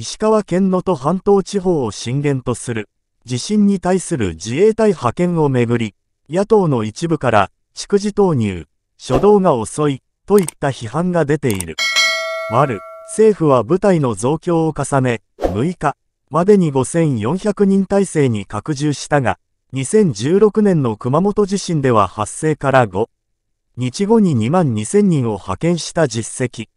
石川県能登半島地方を震源とする地震に対する自衛隊派遣をめぐり、野党の一部から逐次投入、初動が遅いといった批判が出ている。る政府は部隊の増強を重ね、6日までに5400人体制に拡充したが、2016年の熊本地震では発生から5日後に2万2000人を派遣した実績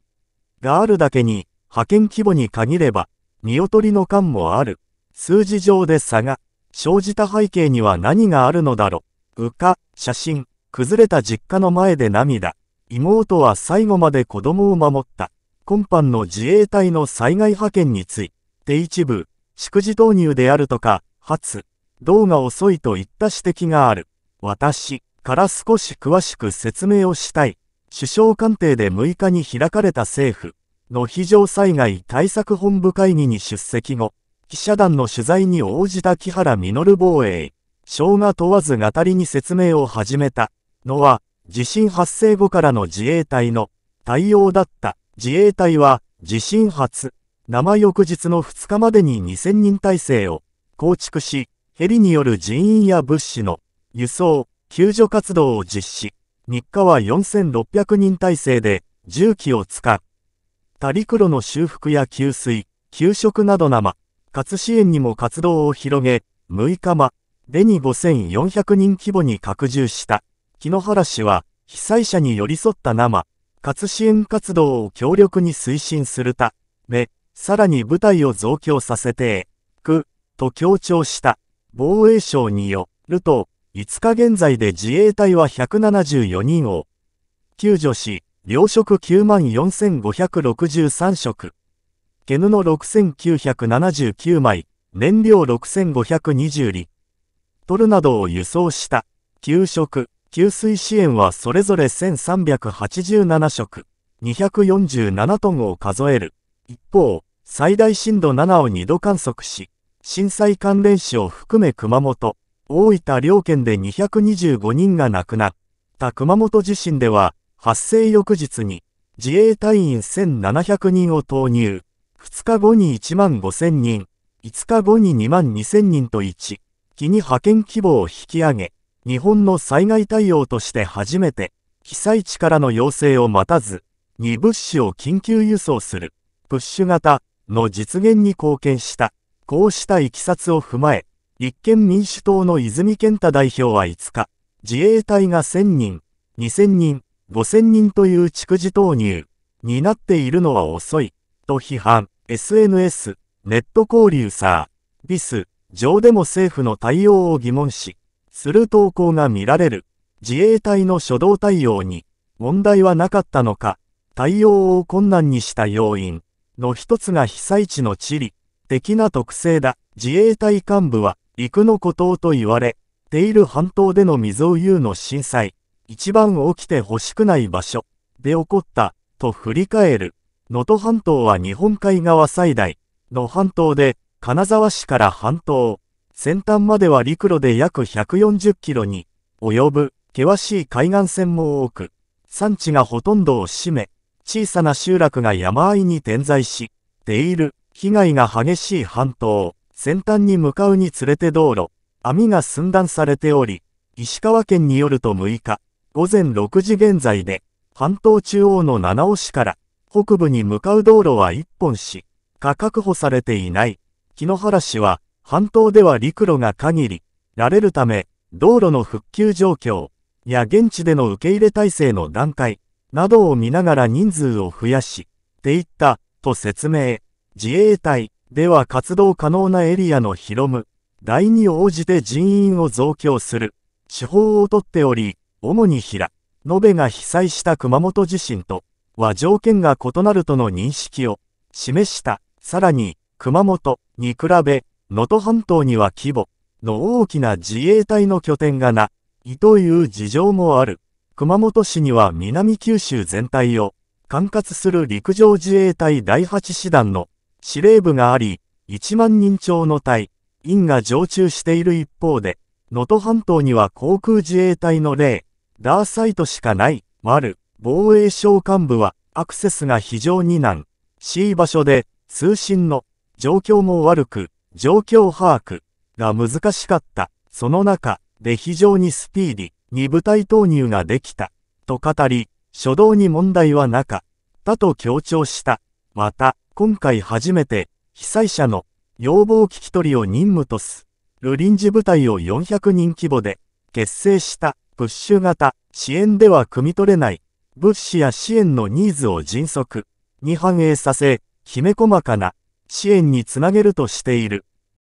があるだけに、派遣規模に限れば、見劣りの感もある。数字上で差が生じた背景には何があるのだろう。うか、写真、崩れた実家の前で涙。妹は最後まで子供を守った。今般の自衛隊の災害派遣について一部、祝辞投入であるとか、発、動が遅いといった指摘がある。私から少し詳しく説明をしたい。首相官邸で6日に開かれた政府。の非常災害対策本部会議に出席後、記者団の取材に応じた木原稔防衛、省が問わず語りに説明を始めたのは、地震発生後からの自衛隊の対応だった。自衛隊は地震発、生翌日の2日までに2000人体制を構築し、ヘリによる人員や物資の輸送、救助活動を実施。3日は4600人体制で重機を使う。リ陸路の修復や給水、給食など生、活支援にも活動を広げ、6日間、でに5400人規模に拡充した。木野原氏は、被災者に寄り添った生、活支援活動を強力に推進するため、さらに部隊を増強させて、く、と強調した。防衛省によると、5日現在で自衛隊は174人を救助し、養殖9万4563食。毛布6979枚、燃料6520リ。トルなどを輸送した。給食、給水支援はそれぞれ1387食、247トンを数える。一方、最大震度7を2度観測し、震災関連死を含め熊本、大分両県で225人が亡くなった熊本地震では、発生翌日に自衛隊員1700人を投入、2日後に1万5000人、5日後に2万2000人と1、機に派遣規模を引き上げ、日本の災害対応として初めて、被災地からの要請を待たず、2物資を緊急輸送する、プッシュ型の実現に貢献した。こうしたいきさつを踏まえ、立憲民主党の泉健太代表は5日、自衛隊が1000人、2000人、5000人という蓄次投入になっているのは遅い、と批判。SNS、ネット交流サービス上でも政府の対応を疑問視する投稿が見られる。自衛隊の初動対応に問題はなかったのか、対応を困難にした要因の一つが被災地の地理的な特性だ。自衛隊幹部は陸の孤島と言われている半島での未曾有の震災一番起きて欲しくない場所で起こったと振り返る。能登半島は日本海側最大の半島で、金沢市から半島、先端までは陸路で約140キロに及ぶ険しい海岸線も多く、山地がほとんどを占め、小さな集落が山あいに点在している、被害が激しい半島、先端に向かうにつれて道路、網が寸断されており、石川県によると6日、午前6時現在で、半島中央の七尾市から北部に向かう道路は1本し、か確保されていない。木野原市は、半島では陸路が限り、られるため、道路の復旧状況や現地での受け入れ体制の段階などを見ながら人数を増やし、っていった、と説明。自衛隊では活動可能なエリアの広む、台に応じて人員を増強する、手法をとっており、主に平、延べが被災した熊本地震とは条件が異なるとの認識を示した。さらに、熊本に比べ、能登半島には規模の大きな自衛隊の拠点がな、いという事情もある。熊本市には南九州全体を管轄する陸上自衛隊第8師団の司令部があり、1万人超の隊員が常駐している一方で、能登半島には航空自衛隊の例、ダーサイトしかない、丸。防衛省幹部は、アクセスが非常に難。C 場所で、通信の、状況も悪く、状況把握、が難しかった。その中、で非常にスピーディ、に部隊投入ができた。と語り、初動に問題はなかったと強調した。また、今回初めて、被災者の要望聞き取りを任務とする臨時部隊を400人規模で結成した。プッシュ型、支援では汲み取れない物資や支援のニーズを迅速に反映させ、きめ細かな支援につなげるとしている。